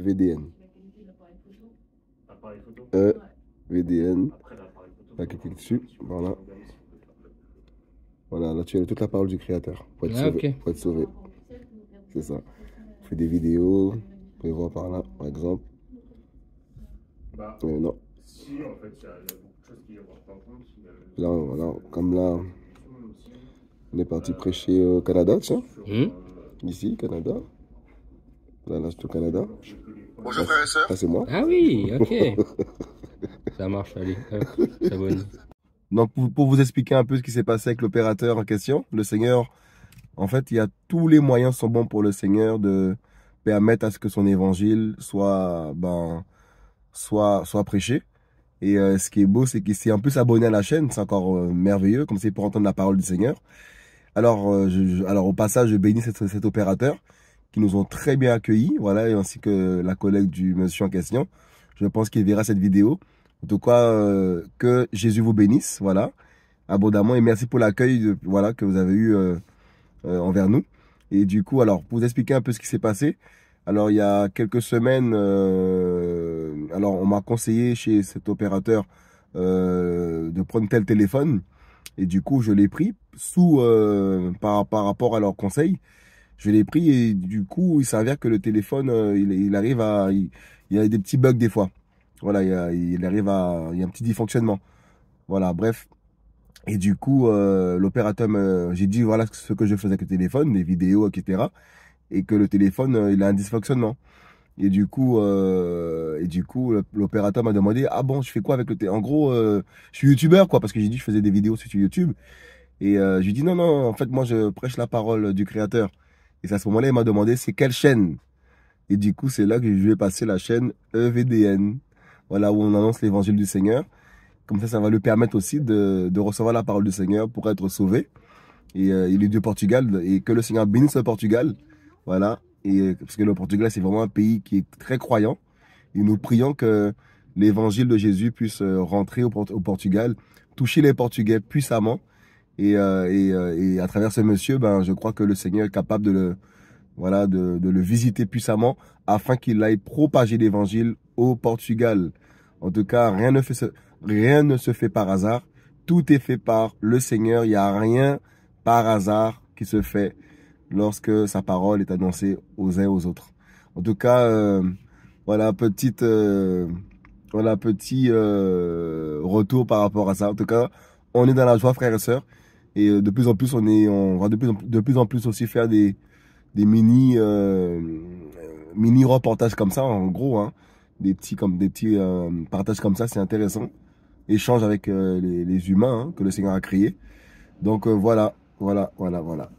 VDN. E, VDN. Là, l'appareil dessus. Voilà. Voilà, là, tu as toute la parole du créateur pour être ah, sauvé. Pour sauvé. C'est ça. Tu fais des vidéos. Vous pouvez voir par là, par exemple. Bah, euh, non. Si, fait, Là, voilà, comme là, on est parti euh, prêcher au Canada, tiens. Mmh. Ici, Canada. Là, là, c'est au Canada. Bonjour frère et soeur. Ah, c'est moi Ah oui, ok. ça marche, allez, Donc, pour, vous expliquer un peu ce qui s'est passé avec l'opérateur en question, le Seigneur, en fait, il y a tous les moyens sont bons pour le Seigneur de permettre à ce que son évangile soit, ben, soit, soit prêché. Et euh, ce qui est beau, c'est qu'il s'est un plus abonné à la chaîne, c'est encore euh, merveilleux, comme c'est pour entendre la parole du Seigneur. Alors, euh, alors au passage, je bénis cet opérateur qui nous ont très bien accueillis, voilà, et ainsi que la collègue du monsieur en question. Je pense qu'il verra cette vidéo. En tout cas, euh, que Jésus vous bénisse, voilà, abondamment. Et merci pour l'accueil euh, voilà, que vous avez eu euh, envers nous. Et du coup, alors, pour vous expliquer un peu ce qui s'est passé, alors, il y a quelques semaines, alors, on m'a conseillé chez cet opérateur de prendre tel téléphone. Et du coup, je l'ai pris sous par, par rapport à leur conseil. Je l'ai pris et du coup, il s'avère que le téléphone, euh, il, arrive à, il, y a des petits bugs des fois. Voilà, il, arrive à, il y a un petit dysfonctionnement. Voilà, bref. Et du coup, euh, l'opérateur, m'a, j'ai dit voilà ce que je faisais avec le téléphone, les vidéos, etc. Et que le téléphone, euh, il a un dysfonctionnement. Et du coup, et du coup, l'opérateur m'a demandé ah bon, je fais quoi avec le téléphone En gros, je suis youtubeur quoi, parce que j'ai dit je faisais des vidéos sur YouTube. Et je lui dis non non, en fait moi je prêche la parole du créateur. Et à ce moment-là, il m'a demandé c'est quelle chaîne. Et du coup, c'est là que je vais passer la chaîne EVDN. Voilà, où on annonce l'évangile du Seigneur. Comme ça, ça va lui permettre aussi de, de recevoir la parole du Seigneur pour être sauvé. Et euh, il est du Portugal. Et que le Seigneur bénisse le Portugal. Voilà. Et, euh, parce que le Portugal, c'est vraiment un pays qui est très croyant. Et nous prions que l'évangile de Jésus puisse euh, rentrer au, au Portugal, toucher les Portugais puissamment euh, euh, et, à travers ce monsieur, ben, je crois que le Seigneur est capable de le, voilà, de, le visiter puissamment afin qu'il aille propager l'évangile au Portugal. En tout cas, rien ne, fait, rien ne se fait par hasard. Tout est fait par le Seigneur. Il n'y a rien par hasard qui se fait lorsque sa parole est annoncée aux uns aux autres. En tout cas, euh, voilà petite, voilà petit retour par rapport à ça. En tout cas, on est dans la joie, frères et sœurs. Et euh, de plus en plus, on est, on va de plus en plus, aussi faire des, des mini, euh, euh, mini reportages comme ça, en gros, hein, des petits comme des petits partages comme ça, c'est intéressant. Échange avec les, humains hein, que le Seigneur a créé Donc voilà, voilà, voilà, voilà.